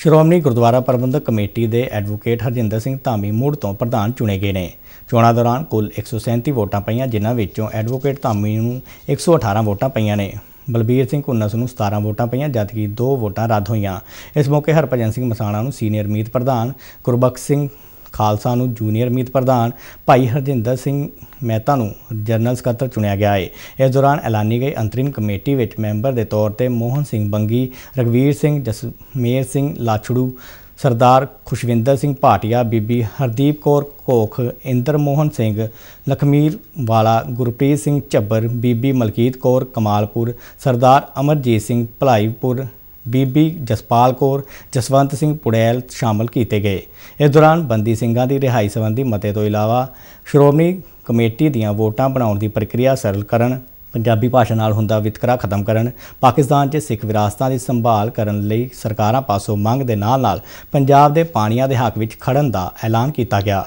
Shiromani Gurdwara Parbandhak committee ਦੇ advocate Harjinder Singh Dhami ਮੂੜ ਤੋਂ ਪ੍ਰਧਾਨ ਚੁਣੇ ਗਏ ਨੇ ਚੋਣਾਂ ਦੌਰਾਨ ਕੁੱਲ 137 ਵੋਟਾਂ ਪਈਆਂ ਜਿਨ੍ਹਾਂ ਵਿੱਚੋਂ ਐਡਵੋਕੇਟ ਧਾਮੀ ਨੂੰ 118 ਵੋਟਾਂ ਪਈਆਂ ਨੇ ਬਲਬੀਰ ਸਿੰਘ ਕੁੰਨਸ ਨੂੰ 17 ਵੋਟਾਂ ਪਈਆਂ ਜਦਕਿ 2 ਵੋਟਾਂ ਰੱਦ ਹੋਈਆਂ ਇਸ ਮੌਕੇ ਹਰਭਜਨ ਸਿੰਘ ਮਸਾਣਾ ਨੂੰ ਸੀਨੀਅਰ ਮੀਤ ਪ੍ਰਧਾਨ ਗੁਰਬਖਸ਼ ਸਿੰਘ ਖਾਲਸਾ ਨੂੰ ਜੂਨੀਅਰ ਮੀਤ ਪ੍ਰਧਾਨ ਭਾਈ ਹਰਜਿੰਦਰ ਸਿੰਘ ਮਹਿਤਾ ਨੂੰ ਜਨਰਲ ਸਕੱਤਰ ਚੁਣਿਆ ਗਿਆ ਹੈ ਇਸ ਦੌਰਾਨ ਐਲਾਨੀ ਗਈ ਅੰਤਰਿਮ ਕਮੇਟੀ ਵਿੱਚ ਮੈਂਬਰ ਦੇ ਤੌਰ ਤੇ ਮੋਹਨ ਸਿੰਘ ਬੰਗੀ ਰਗਵੀਰ ਸਿੰਘ ਜਸਮੇਰ ਸਿੰਘ ਲਾਛੜੂ ਸਰਦਾਰ ਖੁਸ਼ਵਿੰਦਰ ਸਿੰਘ ਭਾਟਿਆ ਬੀਬੀ ਹਰਦੀਪ ਕੌਰ ਕੋਖ ਇੰਦਰ ਮੋਹਨ ਸਿੰਘ ਲਖਮੀਰ ਵਾਲਾ ਗੁਰਪ੍ਰੀਤ ਸਿੰਘ ਝੱਬਰ ਬੀਬੀ ਮਲਕੀਤ ਕੌਰ ਕਮਾਲਪੁਰ ਸਰਦਾਰ ਅਮਰਜੀਤ ਸਿੰਘ ਭਲਾਈਪੁਰ ਬੀਬੀ ਜਸਪਾਲ ਕੌਰ ਜਸਵੰਤ ਸਿੰਘ ਪੁੜੈਲ ਸ਼ਾਮਲ ਕੀਤੇ ਗਏ ਇਸ ਦੌਰਾਨ ਬੰਦੀ ਸਿੰਘਾਂ ਦੀ ਰਿਹਾਈ ਸੰਬੰਧੀ ਮਤੇ ਤੋਂ ਇਲਾਵਾ ਸ਼੍ਰੋਮਣੀ ਕਮੇਟੀ ਦੀਆਂ ਵੋਟਾਂ ਬਣਾਉਣ ਦੀ ਪ੍ਰਕਿਰਿਆ ਸਰਲ ਕਰਨ ਪੰਜਾਬੀ ਭਾਸ਼ਾ ਨਾਲ ਹੁੰਦਾ ਵਿਤਕਰਾ ਖਤਮ ਕਰਨ ਪਾਕਿਸਤਾਨ 'ਚ ਸਿੱਖ ਵਿਰਾਸਤਾਂ ਦੀ ਸੰਭਾਲ ਕਰਨ ਲਈ ਸਰਕਾਰਾਂ ਪਾਸੋਂ ਮੰਗ ਦੇ ਨਾਲ-ਨਾਲ ਪੰਜਾਬ ਦੇ ਪਾਣੀਆਂ ਦੇ ਹੱਕ ਵਿੱਚ ਖੜਨ ਦਾ ਐਲਾਨ ਕੀਤਾ ਗਿਆ